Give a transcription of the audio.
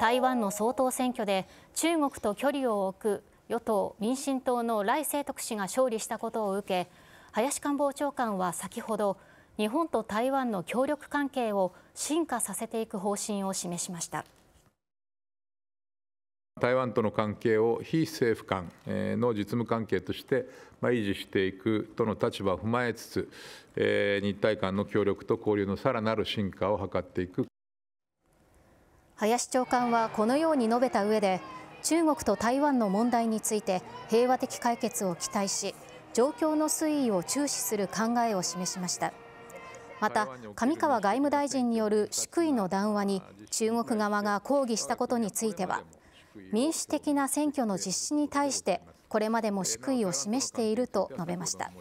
台湾の総統選挙で中国と距離を置く与党・民進党の来清徳氏が勝利したことを受け林官房長官は先ほど日本と台湾の協力関係を進化させていく方針を示しました台湾との関係を非政府間の実務関係として維持していくとの立場を踏まえつつ日台間の協力と交流のさらなる進化を図っていく林長官はこのように述べた上で、中国と台湾の問題について平和的解決を期待し、状況の推移を注視する考えを示しました。また、上川外務大臣による祝意の談話に中国側が抗議したことについては、民主的な選挙の実施に対して、これまでも祝意を示していると述べました。